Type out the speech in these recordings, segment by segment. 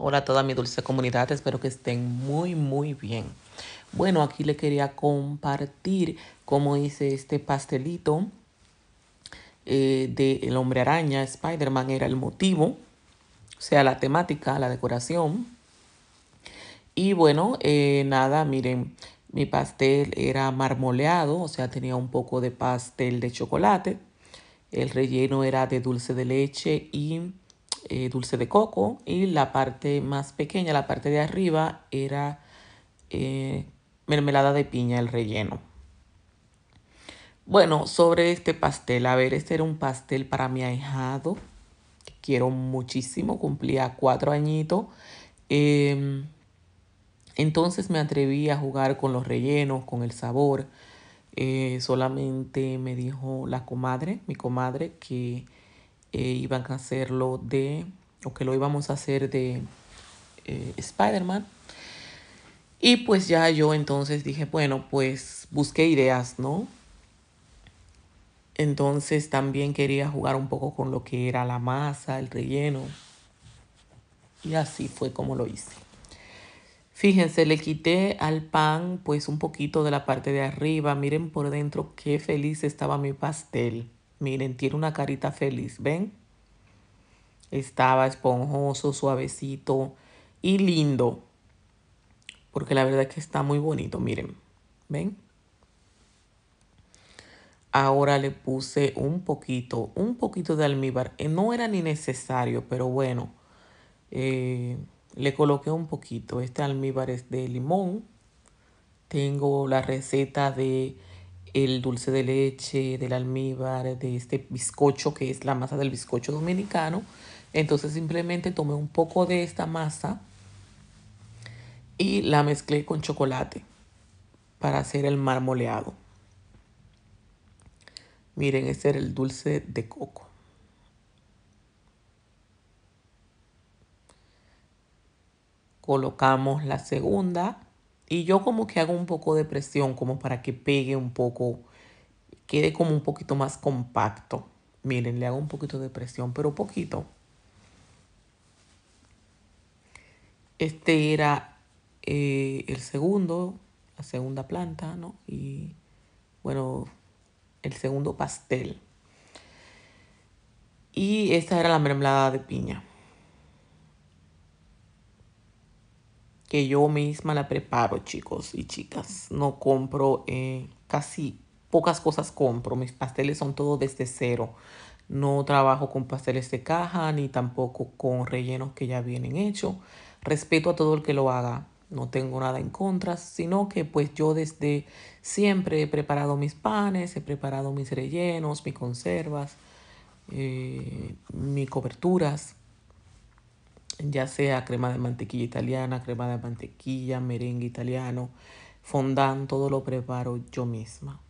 Hola a toda mi dulce comunidad, espero que estén muy muy bien. Bueno, aquí le quería compartir cómo hice este pastelito eh, de El Hombre Araña, Spider-Man era el motivo, o sea, la temática, la decoración. Y bueno, eh, nada, miren, mi pastel era marmoleado, o sea, tenía un poco de pastel de chocolate. El relleno era de dulce de leche y eh, dulce de coco y la parte más pequeña, la parte de arriba, era eh, mermelada de piña, el relleno. Bueno, sobre este pastel, a ver, este era un pastel para mi ahijado, que quiero muchísimo, cumplía cuatro añitos. Em, entonces me atreví a jugar con los rellenos, con el sabor. Eh, solamente me dijo la comadre, mi comadre, que eh, iban a hacerlo de, o que lo íbamos a hacer de eh, Spider-Man. Y pues ya yo entonces dije, bueno, pues busqué ideas, ¿no? Entonces también quería jugar un poco con lo que era la masa, el relleno. Y así fue como lo hice. Fíjense, le quité al pan pues un poquito de la parte de arriba. Miren por dentro qué feliz estaba mi pastel. Miren, tiene una carita feliz, ¿ven? Estaba esponjoso, suavecito y lindo. Porque la verdad es que está muy bonito, miren, ¿ven? Ahora le puse un poquito, un poquito de almíbar. Eh, no era ni necesario, pero bueno. Eh, le coloqué un poquito. Este almíbar es de limón. Tengo la receta de el dulce de leche, del almíbar, de este bizcocho que es la masa del bizcocho dominicano. Entonces simplemente tomé un poco de esta masa y la mezclé con chocolate para hacer el marmoleado. Miren, este era el dulce de coco. Colocamos la segunda y yo como que hago un poco de presión, como para que pegue un poco, quede como un poquito más compacto. Miren, le hago un poquito de presión, pero poquito. Este era eh, el segundo, la segunda planta, ¿no? Y bueno, el segundo pastel. Y esta era la mermelada de piña. que yo misma la preparo, chicos y chicas. No compro eh, casi pocas cosas compro. Mis pasteles son todos desde cero. No trabajo con pasteles de caja ni tampoco con rellenos que ya vienen hechos. Respeto a todo el que lo haga. No tengo nada en contra, sino que pues yo desde siempre he preparado mis panes, he preparado mis rellenos, mis conservas, eh, mis coberturas ya sea crema de mantequilla italiana, crema de mantequilla, merengue italiano, fondant, todo lo preparo yo misma.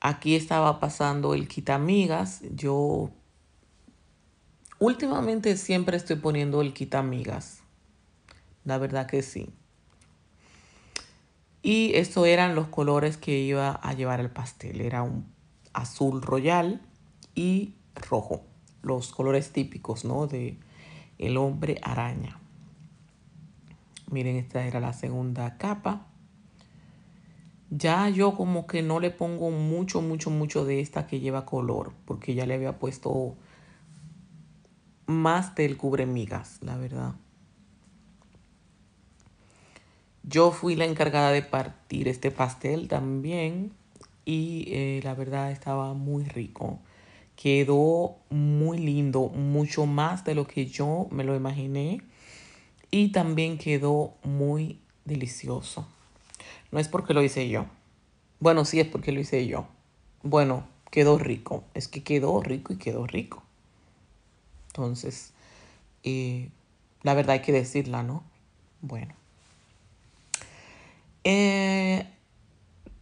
Aquí estaba pasando el quitamigas. Yo últimamente siempre estoy poniendo el quitamigas. La verdad que sí. Y estos eran los colores que iba a llevar el pastel. Era un azul royal y rojo. Los colores típicos, ¿no? De, el hombre araña. Miren, esta era la segunda capa. Ya yo como que no le pongo mucho, mucho, mucho de esta que lleva color, porque ya le había puesto más del cubre migas la verdad. Yo fui la encargada de partir este pastel también y eh, la verdad estaba muy rico. Quedó muy lindo, mucho más de lo que yo me lo imaginé. Y también quedó muy delicioso. No es porque lo hice yo. Bueno, sí es porque lo hice yo. Bueno, quedó rico. Es que quedó rico y quedó rico. Entonces, eh, la verdad hay que decirla, ¿no? Bueno. Eh,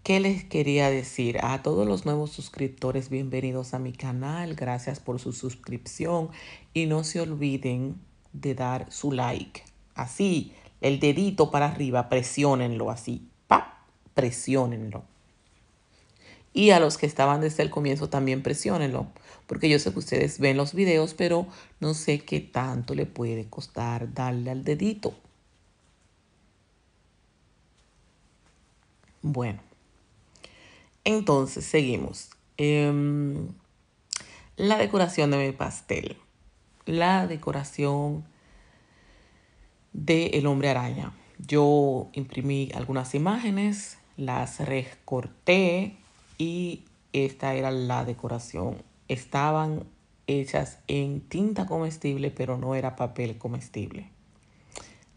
¿Qué les quería decir? A todos los nuevos suscriptores, bienvenidos a mi canal. Gracias por su suscripción. Y no se olviden de dar su like. Así, el dedito para arriba, presionenlo, así. ¡Pap! presionenlo. Y a los que estaban desde el comienzo también presionenlo, Porque yo sé que ustedes ven los videos, pero no sé qué tanto le puede costar darle al dedito. Bueno. Entonces, seguimos. Em, la decoración de mi pastel. La decoración de El hombre araña. Yo imprimí algunas imágenes, las recorté y esta era la decoración. Estaban hechas en tinta comestible, pero no era papel comestible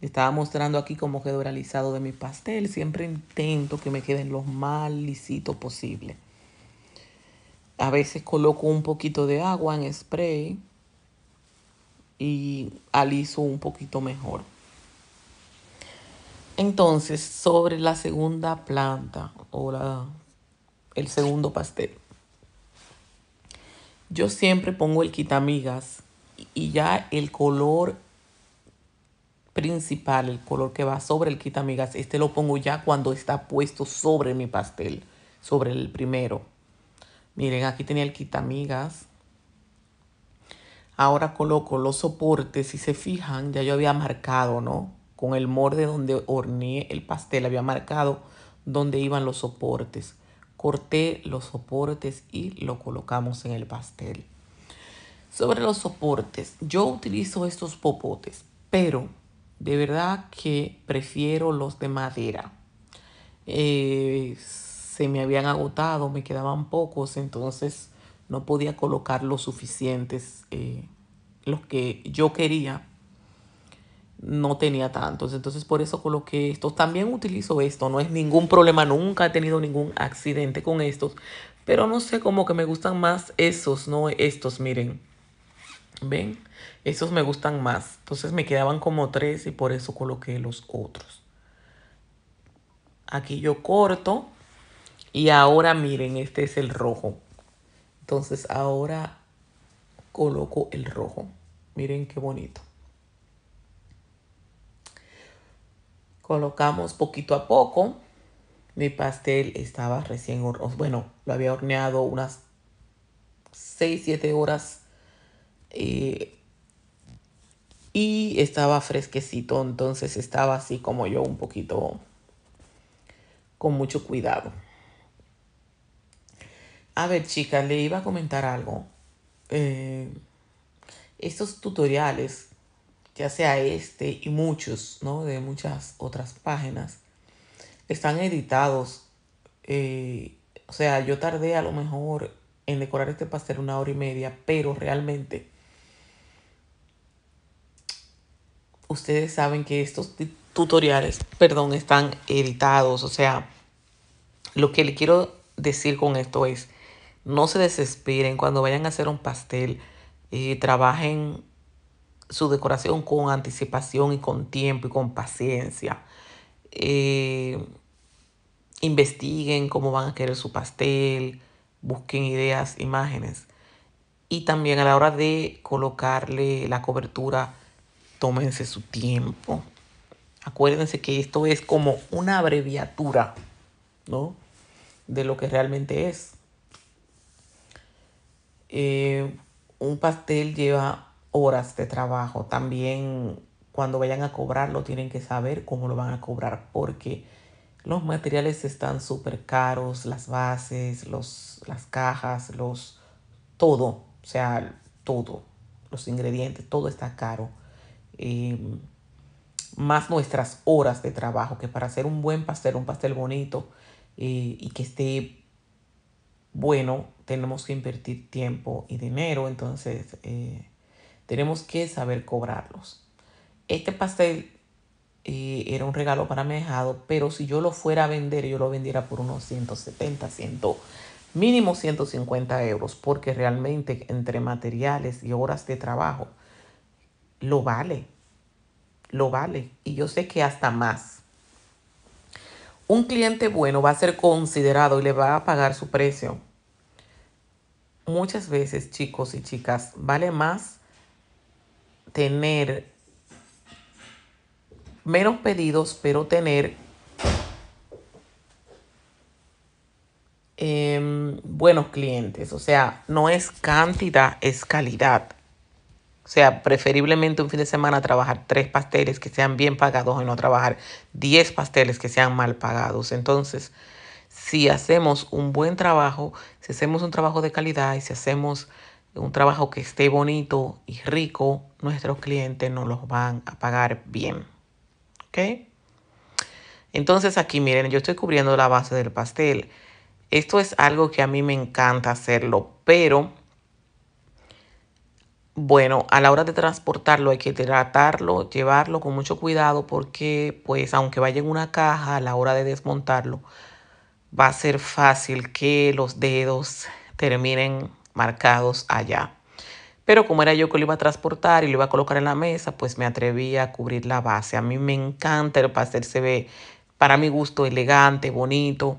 estaba mostrando aquí cómo quedó realizado de mi pastel. Siempre intento que me queden lo más lisito posible. A veces coloco un poquito de agua en spray y aliso un poquito mejor. Entonces, sobre la segunda planta o la, el segundo pastel. Yo siempre pongo el quitamigas y ya el color principal, el color que va sobre el quita amigas, este lo pongo ya cuando está puesto sobre mi pastel, sobre el primero. Miren, aquí tenía el quitamigas. amigas. Ahora coloco los soportes, si se fijan, ya yo había marcado, ¿no? Con el morde donde horneé el pastel, había marcado donde iban los soportes. Corté los soportes y lo colocamos en el pastel. Sobre los soportes, yo utilizo estos popotes, pero de verdad que prefiero los de madera. Eh, se me habían agotado, me quedaban pocos, entonces no podía colocar los suficientes, eh, los que yo quería. No tenía tantos, entonces por eso coloqué estos. También utilizo esto, no es ningún problema, nunca he tenido ningún accidente con estos, pero no sé, cómo que me gustan más esos, no estos, miren. ¿Ven? Esos me gustan más. Entonces me quedaban como tres y por eso coloqué los otros. Aquí yo corto. Y ahora miren, este es el rojo. Entonces ahora coloco el rojo. Miren qué bonito. Colocamos poquito a poco. Mi pastel estaba recién horneado. Bueno, lo había horneado unas 6, 7 horas eh, y estaba fresquecito, entonces estaba así como yo un poquito con mucho cuidado. A ver, chicas, le iba a comentar algo. Eh, estos tutoriales, ya sea este y muchos, ¿no? De muchas otras páginas, están editados. Eh, o sea, yo tardé a lo mejor en decorar este pastel una hora y media, pero realmente ustedes saben que estos tutoriales, perdón, están editados. O sea, lo que le quiero decir con esto es, no se desesperen cuando vayan a hacer un pastel y trabajen su decoración con anticipación y con tiempo y con paciencia. Eh, investiguen cómo van a querer su pastel, busquen ideas, imágenes. Y también a la hora de colocarle la cobertura, tómense su tiempo. Acuérdense que esto es como una abreviatura, ¿no? De lo que realmente es. Eh, un pastel lleva horas de trabajo. También cuando vayan a cobrarlo tienen que saber cómo lo van a cobrar porque los materiales están súper caros, las bases, las cajas, los, todo, o sea, todo, los ingredientes, todo está caro. Em, más nuestras horas de trabajo, que para hacer un buen pastel, un pastel bonito eh, y que esté bueno, tenemos que invertir tiempo y dinero, entonces eh, tenemos que saber cobrarlos. Este pastel eh, era un regalo para mi dejado, pero si yo lo fuera a vender, yo lo vendiera por unos 170, 100, mínimo 150 euros, porque realmente entre materiales y horas de trabajo, lo vale, lo vale. Y yo sé que hasta más. Un cliente bueno va a ser considerado y le va a pagar su precio. Muchas veces, chicos y chicas, vale más tener menos pedidos, pero tener em, buenos clientes. O sea, no es cantidad, es calidad sea, preferiblemente un fin de semana trabajar tres pasteles que sean bien pagados y no trabajar diez pasteles que sean mal pagados. Entonces, si hacemos un buen trabajo, si hacemos un trabajo de calidad y si hacemos un trabajo que esté bonito y rico, nuestros clientes nos los van a pagar bien. ¿Ok? Entonces aquí miren, yo estoy cubriendo la base del pastel. Esto es algo que a mí me encanta hacerlo, pero bueno, a la hora de transportarlo hay que tratarlo, llevarlo con mucho cuidado porque pues aunque vaya en una caja, a la hora de desmontarlo va a ser fácil que los dedos terminen marcados allá. Pero como era yo que lo iba a transportar y lo iba a colocar en la mesa, pues me atreví a cubrir la base. A mí me encanta el pastel, se ve para mi gusto elegante, bonito.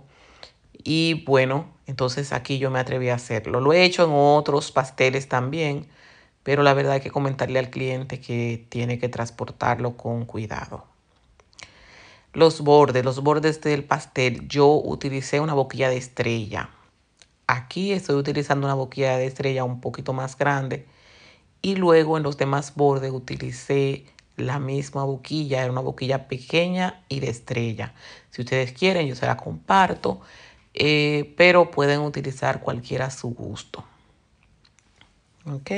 Y bueno, entonces aquí yo me atreví a hacerlo. Lo he hecho en otros pasteles también pero la verdad hay que comentarle al cliente que tiene que transportarlo con cuidado. Los bordes, los bordes del pastel, yo utilicé una boquilla de estrella. Aquí estoy utilizando una boquilla de estrella un poquito más grande y luego en los demás bordes utilicé la misma boquilla, era una boquilla pequeña y de estrella. Si ustedes quieren, yo se la comparto, eh, pero pueden utilizar cualquiera a su gusto. ¿Ok?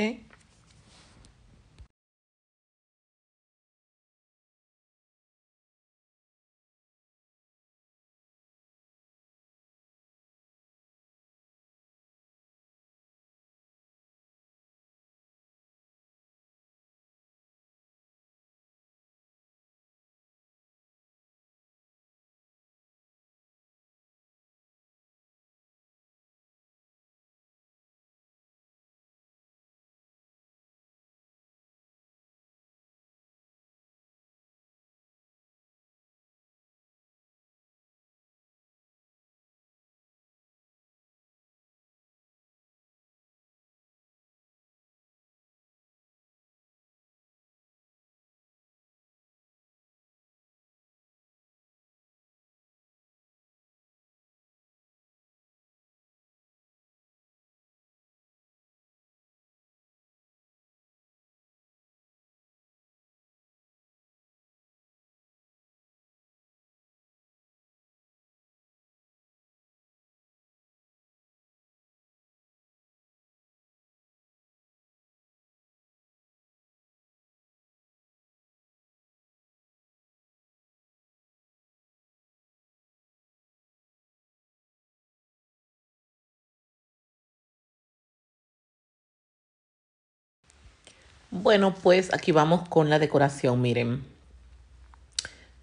Bueno, pues aquí vamos con la decoración, miren.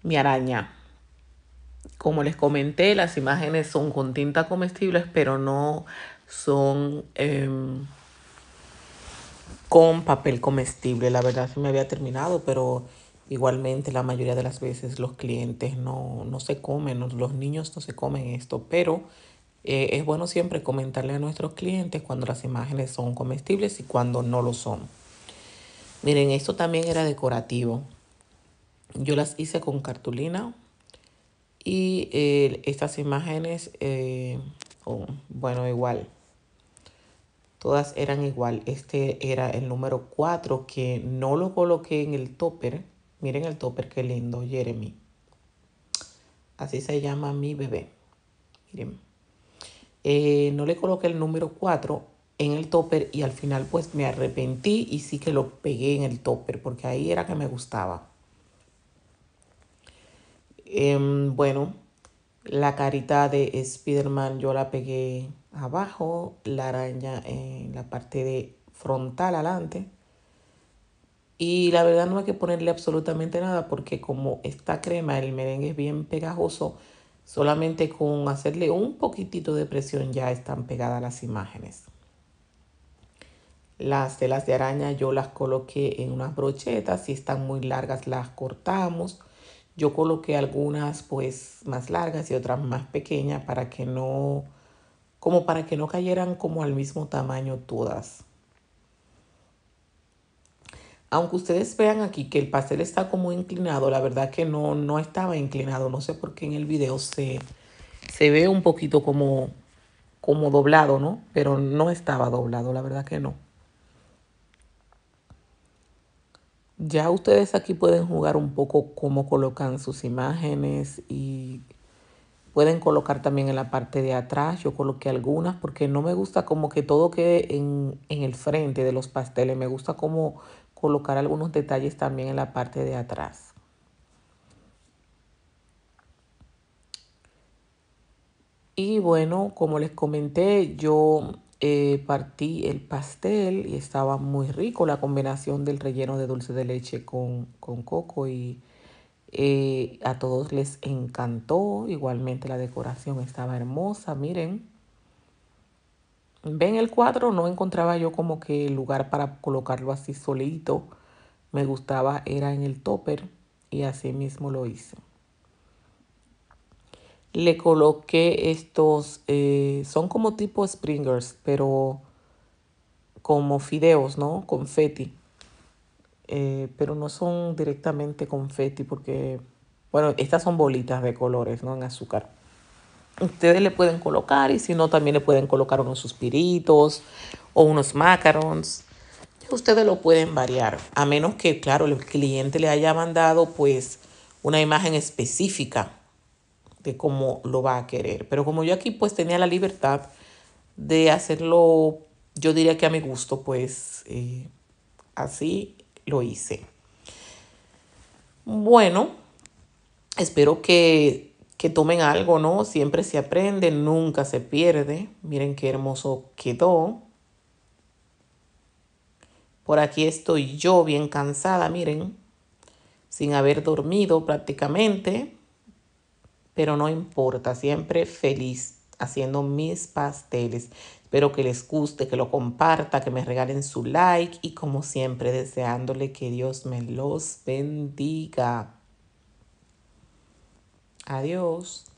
Mi araña. Como les comenté, las imágenes son con tinta comestibles, pero no son em, con papel comestible. La verdad me había terminado, pero igualmente la mayoría de las veces los clientes no, se comen, los niños no se comen esto, pero eh, es bueno siempre comentarle a nuestros clientes cuando las imágenes son comestibles y cuando no lo son. Miren, esto también era decorativo. Yo las hice con cartulina y eh, estas imágenes, eh, oh, bueno, igual. Todas eran igual. Este era el número 4 que no lo coloqué en el topper. Miren el topper, qué lindo, Jeremy. Así se llama mi bebé. Miren. Eh, no le coloqué el número 4 en el topper y al final pues me arrepentí y sí que lo pegué en el topper porque ahí era que me gustaba. Em, bueno, la carita de Spider-Man yo la pegué abajo, la araña en la parte de frontal adelante. Y la verdad no hay que ponerle absolutamente nada porque como esta crema, el merengue es bien pegajoso, solamente con hacerle un poquitito de presión ya están pegadas las imágenes. Las telas de araña yo las coloqué en unas brochetas, si están muy largas las cortamos. Yo coloqué algunas pues más largas y otras más pequeñas para que no como para que no cayeran como al mismo tamaño todas. Aunque ustedes vean aquí que el pastel está como inclinado, la verdad que no, no estaba inclinado. No sé por qué en el video se, se ve un poquito como, como doblado, ¿no? Pero no estaba doblado, la verdad que no. Ya ustedes aquí pueden jugar un poco cómo colocan sus imágenes y pueden colocar también en la parte de atrás. Yo coloqué algunas porque no me gusta como que todo quede en, en el frente de los pasteles. Me gusta como colocar algunos detalles también en la parte de atrás. Y bueno, como les comenté, yo eh, partí el pastel y estaba muy rico la combinación del relleno de dulce de leche con, coco y eh, a todos les encantó. Igualmente la decoración estaba hermosa, miren. Ven el cuadro, no encontraba yo como que el lugar para colocarlo así solito. Me gustaba, era en el topper y así mismo lo hice le coloqué estos, eh, son como tipo springers, pero como fideos, ¿no? Confetti. Eh, pero no son directamente confetti porque, bueno, estas son bolitas de colores, ¿no? En azúcar. Ustedes le pueden colocar y si no, también le pueden colocar unos suspiritos o unos macarons. Ustedes lo pueden variar, a menos que, claro, el cliente le haya mandado pues una imagen específica de cómo lo va a querer. Pero como yo aquí pues tenía la libertad de hacerlo, yo diría que a mi gusto, pues eh, así lo hice. Bueno, espero que, que tomen algo, ¿no? Siempre se aprende, nunca se pierde. Miren qué hermoso quedó. Por aquí estoy yo bien cansada, miren, sin haber dormido prácticamente pero no importa, siempre feliz haciendo mis pasteles. Espero que les guste, que lo comparta, que me regalen su like y como siempre deseándole que Dios me los bendiga. Adiós.